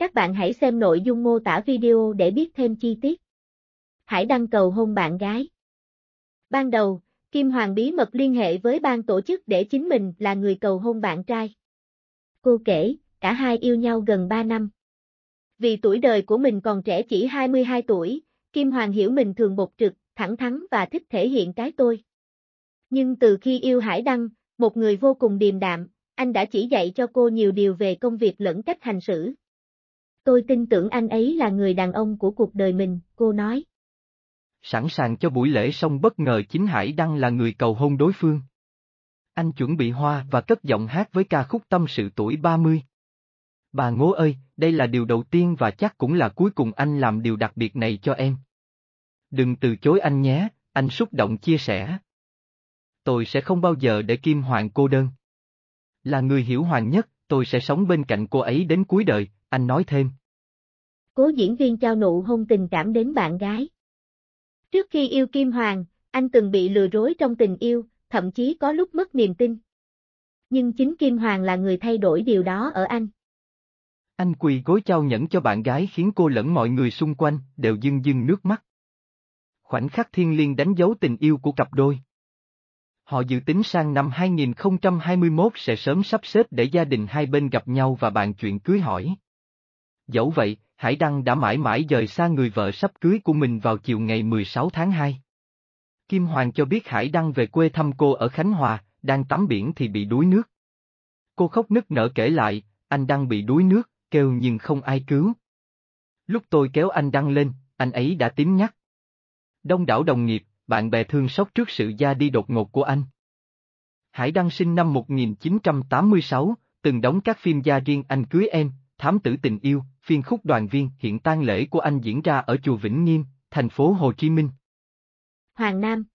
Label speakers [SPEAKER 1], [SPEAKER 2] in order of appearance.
[SPEAKER 1] Các bạn hãy xem nội dung mô tả video để biết thêm chi tiết. Hải đăng cầu hôn bạn gái. Ban đầu, Kim Hoàng bí mật liên hệ với ban tổ chức để chính mình là người cầu hôn bạn trai. Cô kể, cả hai yêu nhau gần 3 năm. Vì tuổi đời của mình còn trẻ chỉ 22 tuổi, Kim Hoàng hiểu mình thường bột trực, thẳng thắn và thích thể hiện cái tôi. Nhưng từ khi yêu Hải Đăng, một người vô cùng điềm đạm, anh đã chỉ dạy cho cô nhiều điều về công việc lẫn cách hành xử. Tôi tin tưởng anh ấy là người đàn ông của cuộc đời mình, cô nói.
[SPEAKER 2] Sẵn sàng cho buổi lễ xong bất ngờ chính Hải Đăng là người cầu hôn đối phương. Anh chuẩn bị hoa và cất giọng hát với ca khúc tâm sự tuổi 30. Bà Ngô ơi, đây là điều đầu tiên và chắc cũng là cuối cùng anh làm điều đặc biệt này cho em. Đừng từ chối anh nhé, anh xúc động chia sẻ. Tôi sẽ không bao giờ để Kim Hoàng cô đơn. Là người hiểu Hoàng nhất, tôi sẽ sống bên cạnh cô ấy đến cuối đời, anh nói thêm.
[SPEAKER 1] Cố diễn viên trao nụ hôn tình cảm đến bạn gái. Trước khi yêu Kim Hoàng, anh từng bị lừa dối trong tình yêu, thậm chí có lúc mất niềm tin. Nhưng chính Kim Hoàng là người thay đổi điều đó ở anh.
[SPEAKER 2] Anh quỳ gối trao nhẫn cho bạn gái khiến cô lẫn mọi người xung quanh đều dưng dưng nước mắt. Khoảnh khắc thiên liêng đánh dấu tình yêu của cặp đôi. Họ dự tính sang năm 2021 sẽ sớm sắp xếp để gia đình hai bên gặp nhau và bàn chuyện cưới hỏi. Dẫu vậy, Hải Đăng đã mãi mãi rời xa người vợ sắp cưới của mình vào chiều ngày 16 tháng 2. Kim Hoàng cho biết Hải Đăng về quê thăm cô ở Khánh Hòa, đang tắm biển thì bị đuối nước. Cô khóc nức nở kể lại, anh Đăng bị đuối nước, kêu nhưng không ai cứu. Lúc tôi kéo anh Đăng lên, anh ấy đã tím nhắc. Đông đảo đồng nghiệp, bạn bè thương sốc trước sự ra đi đột ngột của anh. Hải Đăng sinh năm 1986, từng đóng các phim gia riêng Anh Cưới Em, Thám tử tình yêu, phiên khúc đoàn viên hiện tang lễ của anh diễn ra ở chùa Vĩnh Nghiêm, thành phố Hồ Chí Minh.
[SPEAKER 1] Hoàng Nam,